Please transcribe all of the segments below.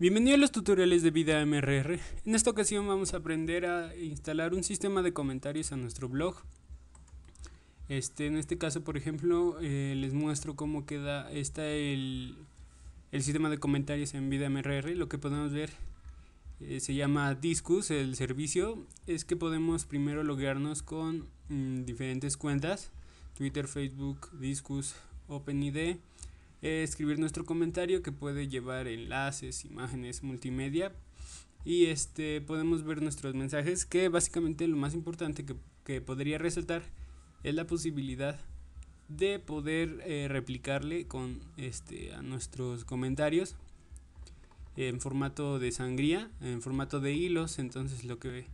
Bienvenido a los tutoriales de vida MRR. En esta ocasión vamos a aprender a instalar un sistema de comentarios a nuestro blog. Este, en este caso, por ejemplo, eh, les muestro cómo queda está el, sistema de comentarios en vida MRR. Lo que podemos ver eh, se llama Discus, el servicio. Es que podemos primero loguearnos con mm, diferentes cuentas. Twitter, Facebook, Discus, OpenID. Eh, escribir nuestro comentario que puede llevar enlaces, imágenes, multimedia y este podemos ver nuestros mensajes que básicamente lo más importante que, podría resaltar es la posibilidad de poder eh, replicarle con este a nuestros comentarios en formato de sangría en formato de hilos entonces lo que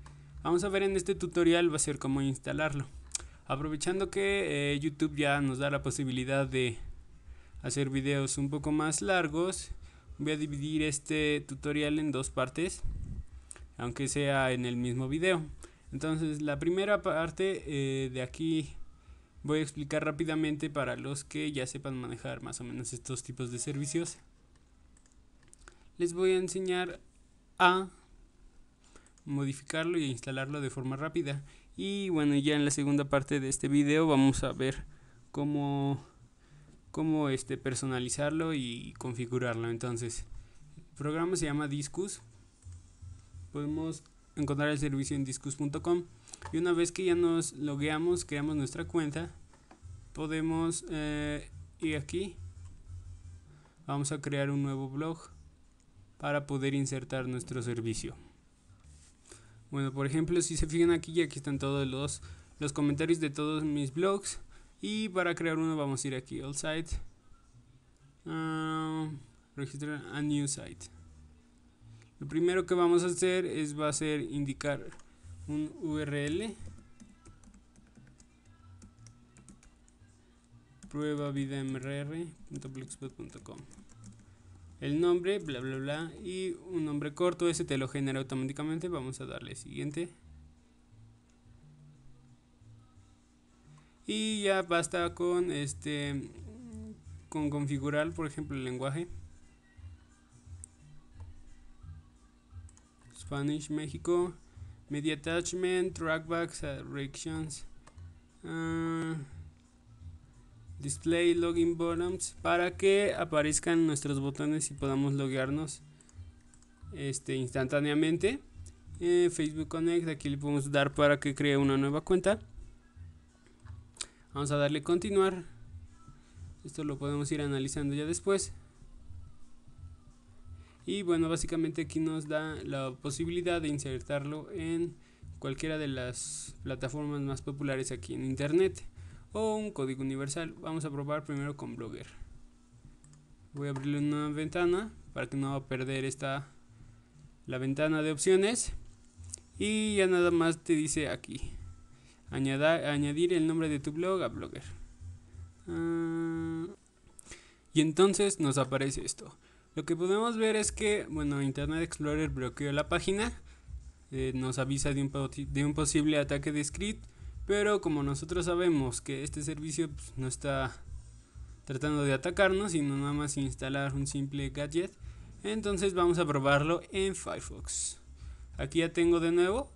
vamos a ver en este tutorial va a ser cómo instalarlo aprovechando que eh, youtube ya nos da la posibilidad de hacer videos un poco más largos voy a dividir este tutorial en dos partes aunque sea en el mismo video entonces la primera parte eh, de aquí voy a explicar rápidamente para los que ya sepan manejar más o menos estos tipos de servicios les voy a enseñar a modificarlo y e instalarlo de forma rápida y bueno ya en la segunda parte de este video vamos a ver cómo cómo este, personalizarlo y configurarlo. Entonces, el programa se llama Discus. Podemos encontrar el servicio en discus.com y una vez que ya nos logueamos, creamos nuestra cuenta, podemos eh, ir aquí. Vamos a crear un nuevo blog para poder insertar nuestro servicio. Bueno, por ejemplo, si se fijan aquí, ya aquí están todos los, los comentarios de todos mis blogs. Y para crear uno vamos a ir aquí, all site. Ah, registrar a new site. Lo primero que vamos a hacer es va a ser indicar un URL. Prueba vida el nombre, bla bla bla, y un nombre corto, ese te lo genera automáticamente, vamos a darle siguiente. y ya basta con este con configurar por ejemplo el lenguaje Spanish México Media Attachment Trackbacks Reactions ah, Display Login Buttons para que aparezcan nuestros botones y podamos loguearnos este, instantáneamente eh, Facebook Connect aquí le podemos dar para que cree una nueva cuenta Vamos a darle continuar. Esto lo podemos ir analizando ya después. Y bueno, básicamente aquí nos da la posibilidad de insertarlo en cualquiera de las plataformas más populares aquí en internet o un código universal. Vamos a probar primero con Blogger. Voy a abrirle una ventana para que no va a perder esta la ventana de opciones y ya nada más te dice aquí añadir el nombre de tu blog a Blogger. Ah, y entonces nos aparece esto. Lo que podemos ver es que, bueno, Internet Explorer bloqueó la página. Eh, nos avisa de un, de un posible ataque de script. Pero como nosotros sabemos que este servicio pues, no está tratando de atacarnos, sino nada más instalar un simple gadget, entonces vamos a probarlo en Firefox. Aquí ya tengo de nuevo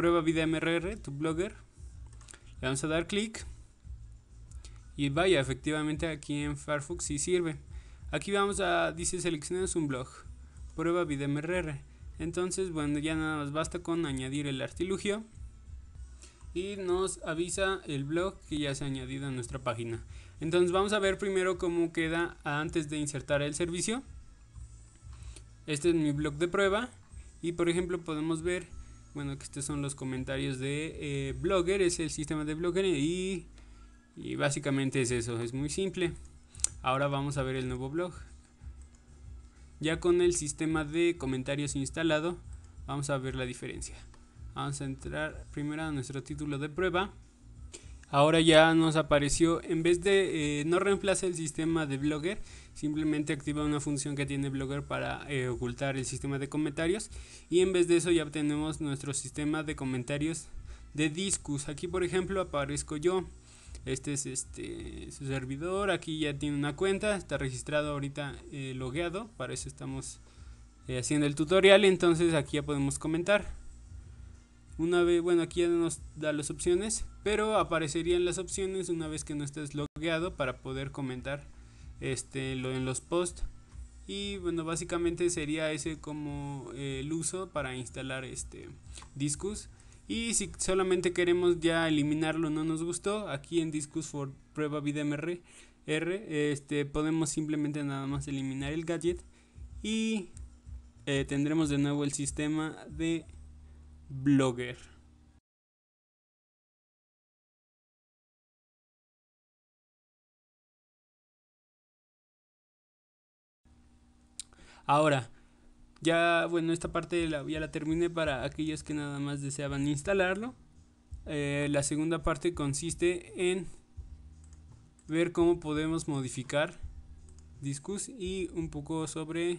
prueba vida tu blogger. Le vamos a dar clic. Y vaya, efectivamente aquí en Firefox sí sirve. Aquí vamos a, dice seleccionemos un blog, prueba vida Entonces, bueno, ya nada más basta con añadir el artilugio. Y nos avisa el blog que ya se ha añadido a nuestra página. Entonces vamos a ver primero cómo queda antes de insertar el servicio. Este es mi blog de prueba. Y por ejemplo podemos ver bueno, que estos son los comentarios de eh, Blogger, es el sistema de Blogger y básicamente es eso, es muy simple. Ahora vamos a ver el nuevo blog. Ya con el sistema de comentarios instalado, vamos a ver la diferencia. Vamos a entrar primero a nuestro título de prueba ahora ya nos apareció, en vez de, eh, no reemplaza el sistema de Blogger, simplemente activa una función que tiene Blogger para eh, ocultar el sistema de comentarios y en vez de eso ya obtenemos nuestro sistema de comentarios de Discus. Aquí por ejemplo aparezco yo, este es este, su servidor, aquí ya tiene una cuenta, está registrado ahorita eh, logueado, para eso estamos haciendo el tutorial, entonces aquí ya podemos comentar. Una vez, bueno, aquí ya nos da las opciones, pero aparecerían las opciones una vez que no estés logueado para poder comentar este, lo, en los posts. Y bueno, básicamente sería ese como eh, el uso para instalar este Discus. Y si solamente queremos ya eliminarlo, no nos gustó, aquí en Discus for prueba VDMR R, este, podemos simplemente nada más eliminar el gadget y eh, tendremos de nuevo el sistema de blogger. Ahora, ya bueno, esta parte la, ya la terminé para aquellos que nada más deseaban instalarlo. Eh, la segunda parte consiste en ver cómo podemos modificar Discus y un poco sobre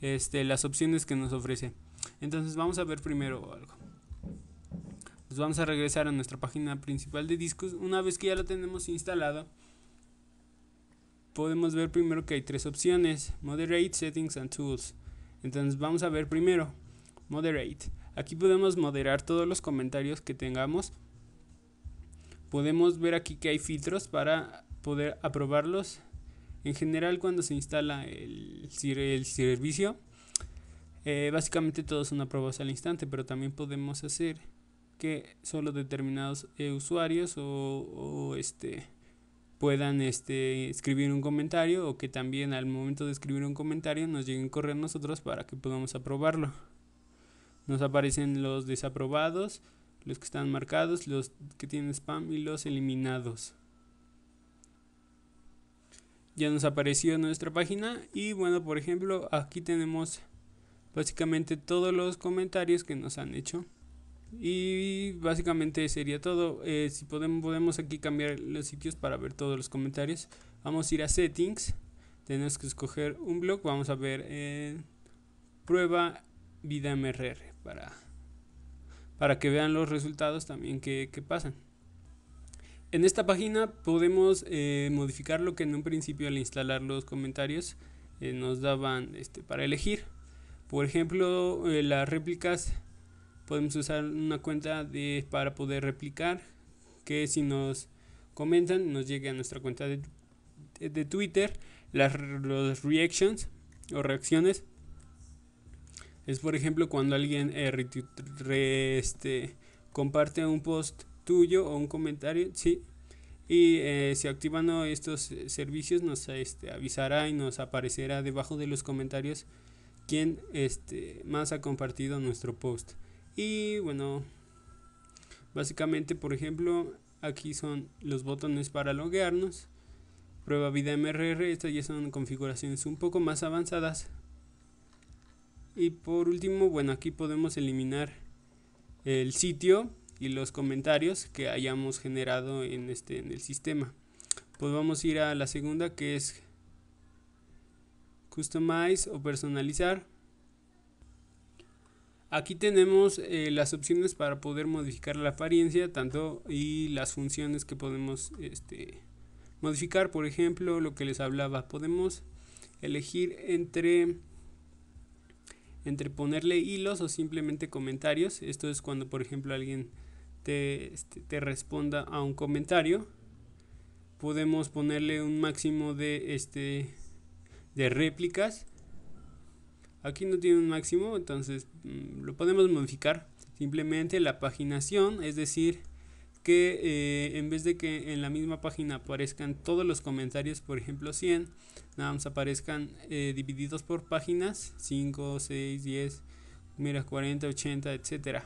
este, las opciones que nos ofrece. Entonces vamos a ver primero algo. Pues vamos a regresar a nuestra página principal de discos. Una vez que ya lo tenemos instalado, podemos ver primero que hay tres opciones. Moderate, Settings and Tools. Entonces vamos a ver primero. Moderate. Aquí podemos moderar todos los comentarios que tengamos. Podemos ver aquí que hay filtros para poder aprobarlos. En general cuando se instala el, el servicio eh, básicamente todos son aprobados al instante, pero también podemos hacer que solo determinados eh, usuarios o, este, puedan este, escribir un comentario o que también al momento de escribir un comentario nos lleguen un correo nosotros para que podamos aprobarlo. Nos aparecen los desaprobados, los que están marcados, los que tienen spam y los eliminados. Ya nos apareció nuestra página y bueno, por ejemplo, aquí tenemos básicamente todos los comentarios que nos han hecho. Y básicamente sería todo. Eh, si podemos, podemos aquí cambiar los sitios para ver todos los comentarios. Vamos a ir a settings. Tenemos que escoger un blog. Vamos a ver eh, prueba vida MRR para, para que vean los resultados también que, pasan. En esta página podemos eh, modificar lo que en un principio al instalar los comentarios nos daban este, para elegir. Por ejemplo, eh, las réplicas podemos usar una cuenta de, para poder replicar que si nos comentan nos llegue a nuestra cuenta de, Twitter. Las los reactions o reacciones es por ejemplo cuando alguien eh, este, comparte un post tuyo o un comentario, sí. Y eh, si activan estos servicios nos este, avisará y nos aparecerá debajo de los comentarios Quién este, más ha compartido nuestro post. Y bueno, básicamente, por ejemplo, aquí son los botones para loguearnos. Prueba vida MRR, estas ya son configuraciones un poco más avanzadas. Y por último, bueno, aquí podemos eliminar el sitio y los comentarios que hayamos generado en, este, en el sistema. Pues vamos a ir a la segunda que es Customize o personalizar. Aquí tenemos eh, las opciones para poder modificar la apariencia tanto y las funciones que podemos este, modificar. Por ejemplo, lo que les hablaba, podemos elegir entre entre ponerle hilos o simplemente comentarios. Esto es cuando, por ejemplo, alguien te, este, te responda a un comentario. Podemos ponerle un máximo de este de réplicas. Aquí no tiene un máximo, entonces mm, lo podemos modificar. Simplemente la paginación, es decir, que eh, en vez de que en la misma página aparezcan todos los comentarios, por ejemplo 100, nada más aparezcan eh, divididos por páginas, 5, 6, 10, mira 40, 80, etcétera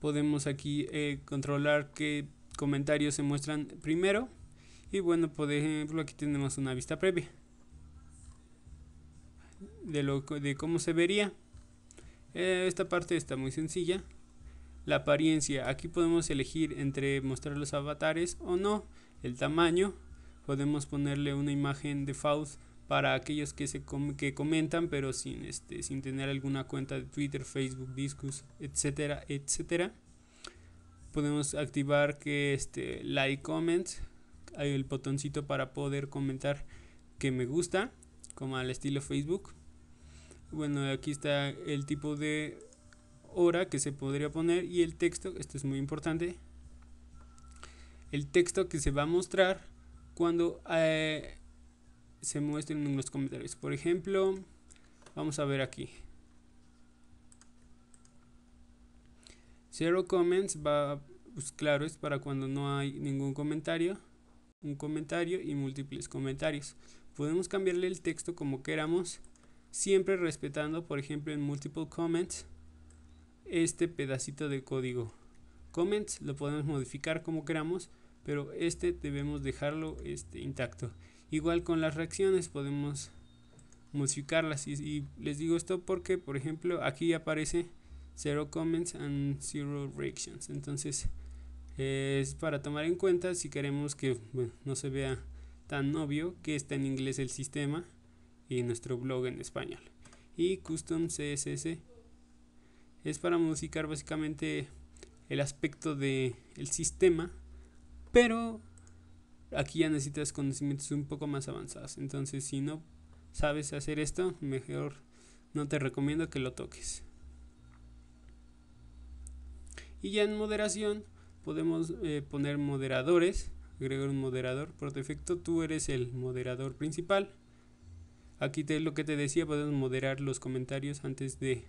podemos aquí eh, controlar qué comentarios se muestran primero y bueno, por ejemplo, aquí tenemos una vista previa de, lo, de cómo se vería. Eh, esta parte está muy sencilla. La apariencia, aquí podemos elegir entre mostrar los avatares o no, el tamaño, podemos ponerle una imagen de Faust para aquellos que, se comentan pero sin, este, sin tener alguna cuenta de Twitter, Facebook, Discus, etcétera, etcétera. Podemos activar que este, like comments hay el botoncito para poder comentar que me gusta, como al estilo Facebook. Bueno, aquí está el tipo de hora que se podría poner y el texto, esto es muy importante, el texto que se va a mostrar cuando eh, se muestren los comentarios. Por ejemplo, vamos a ver aquí. Zero comments va, pues claro, es para cuando no hay ningún comentario un comentario y múltiples comentarios. Podemos cambiarle el texto como queramos, siempre respetando, por ejemplo, en multiple comments, este pedacito de código. Comments lo podemos modificar como queramos, pero este debemos dejarlo este, intacto. Igual con las reacciones podemos modificarlas y, les digo esto porque, por ejemplo, aquí aparece 0 comments and zero reactions. Entonces, es para tomar en cuenta si queremos que no se vea tan obvio que está en inglés el sistema y nuestro blog en español. Y custom CSS es para modificar básicamente el aspecto del el sistema, pero aquí ya necesitas conocimientos un poco más avanzados. Entonces, si no sabes hacer esto, mejor no te recomiendo que lo toques. Y ya en moderación, podemos eh, poner moderadores, agregar un moderador. Por defecto tú eres el moderador principal. Aquí te, lo que te decía, podemos moderar los comentarios antes de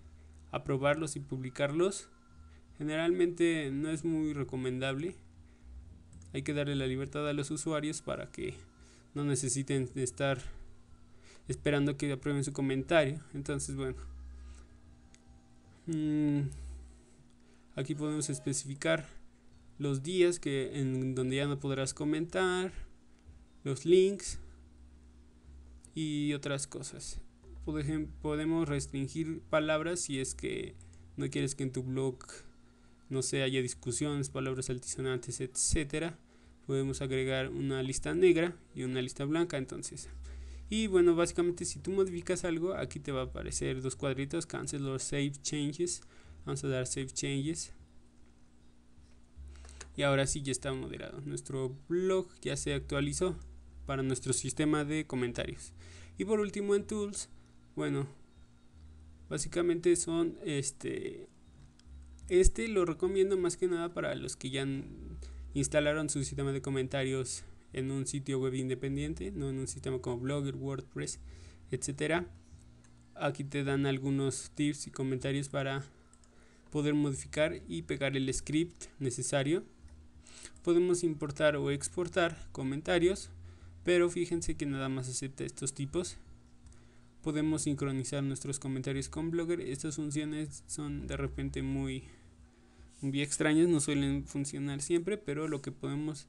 aprobarlos y publicarlos. Generalmente no es muy recomendable. Hay que darle la libertad a los usuarios para que no necesiten estar esperando que aprueben su comentario. Entonces, bueno. Mm, aquí podemos especificar los días que, en donde ya no podrás comentar, los links y otras cosas. Por ejemplo, podemos restringir palabras si es que no quieres que en tu blog no se haya discusiones, palabras altisonantes, etcétera. Podemos agregar una lista negra y una lista blanca entonces. Y bueno, básicamente si tú modificas algo, aquí te va a aparecer dos cuadritos, cancel los save changes. Vamos a dar save changes. Y ahora sí ya está moderado. Nuestro blog ya se actualizó para nuestro sistema de comentarios. Y por último en Tools, bueno, básicamente son este... Este lo recomiendo más que nada para los que ya instalaron su sistema de comentarios en un sitio web independiente, no en un sistema como Blogger, WordPress, etc Aquí te dan algunos tips y comentarios para poder modificar y pegar el script necesario podemos importar o exportar comentarios, pero fíjense que nada más acepta estos tipos. Podemos sincronizar nuestros comentarios con Blogger. Estas funciones son de repente muy, extrañas, no suelen funcionar siempre, pero lo que podemos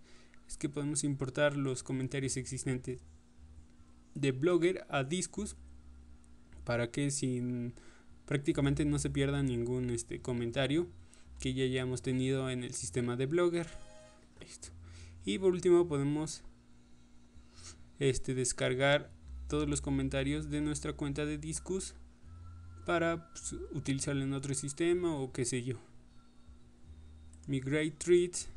es que podemos importar los comentarios existentes de Blogger a Discus para que sin prácticamente no se pierda ningún este comentario que ya hayamos tenido en el sistema de Blogger. Y por último podemos este, descargar todos los comentarios de nuestra cuenta de Discus para pues, utilizarlo en otro sistema o qué sé yo. Migrate treats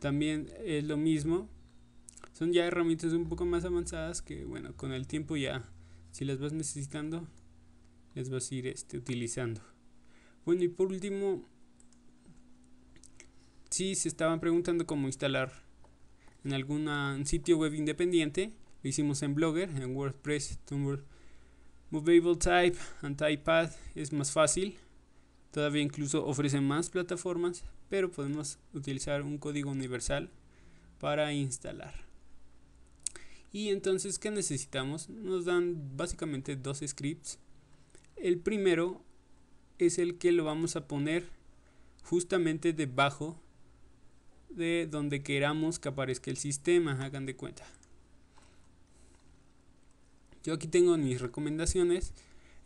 también es lo mismo. Son ya herramientas un poco más avanzadas que, bueno, con el tiempo ya, si las vas necesitando, les vas a ir este, utilizando. Bueno, y por último, si se estaban preguntando cómo instalar en algún sitio web independiente, lo hicimos en Blogger, en WordPress, Tumblr, Movable Type, Antipad, es más fácil. Todavía incluso ofrecen más plataformas, pero podemos utilizar un código universal para instalar. Y entonces, ¿qué necesitamos? Nos dan básicamente dos scripts. El primero es el que lo vamos a poner justamente debajo de donde queramos que aparezca el sistema, hagan de cuenta. Yo aquí tengo mis recomendaciones,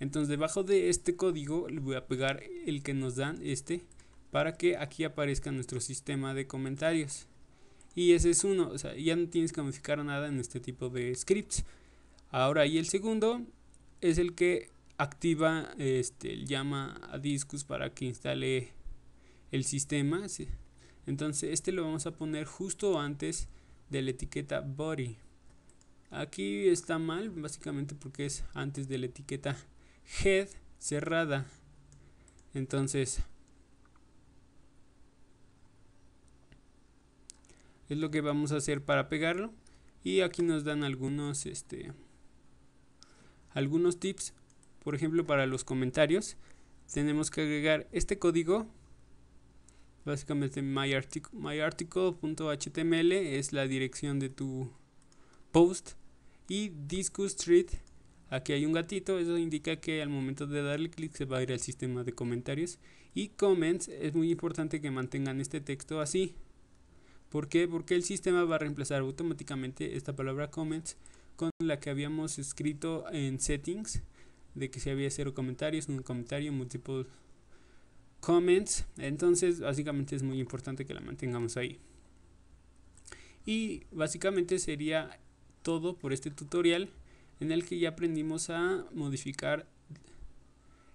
entonces debajo de este código le voy a pegar el que nos dan este para que aquí aparezca nuestro sistema de comentarios. Y ese es uno, o sea, ya no tienes que modificar nada en este tipo de scripts. Ahora, y el segundo es el que activa este, llama a Discus para que instale el sistema. Entonces este lo vamos a poner justo antes de la etiqueta body. Aquí está mal, básicamente porque es antes de la etiqueta head cerrada. Entonces, es lo que vamos a hacer para pegarlo. Y aquí nos dan algunos, este, algunos tips. Por ejemplo, para los comentarios, tenemos que agregar este código Básicamente myarticle.html es la dirección de tu post y discuss Street. aquí hay un gatito, eso indica que al momento de darle clic se va a ir al sistema de comentarios y comments es muy importante que mantengan este texto así ¿por qué? porque el sistema va a reemplazar automáticamente esta palabra comments con la que habíamos escrito en settings de que si había cero comentarios, un comentario, múltiples comments. Entonces, básicamente es muy importante que la mantengamos ahí. Y básicamente sería todo por este tutorial en el que ya aprendimos a modificar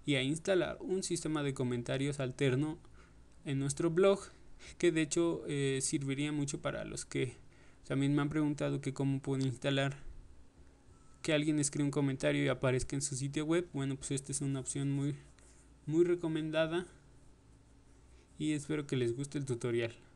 y a instalar un sistema de comentarios alterno en nuestro blog que de hecho eh, serviría mucho para los que también me han preguntado que cómo pueden instalar que alguien escriba un comentario y aparezca en su sitio web bueno pues esta es una opción muy muy recomendada y espero que les guste el tutorial.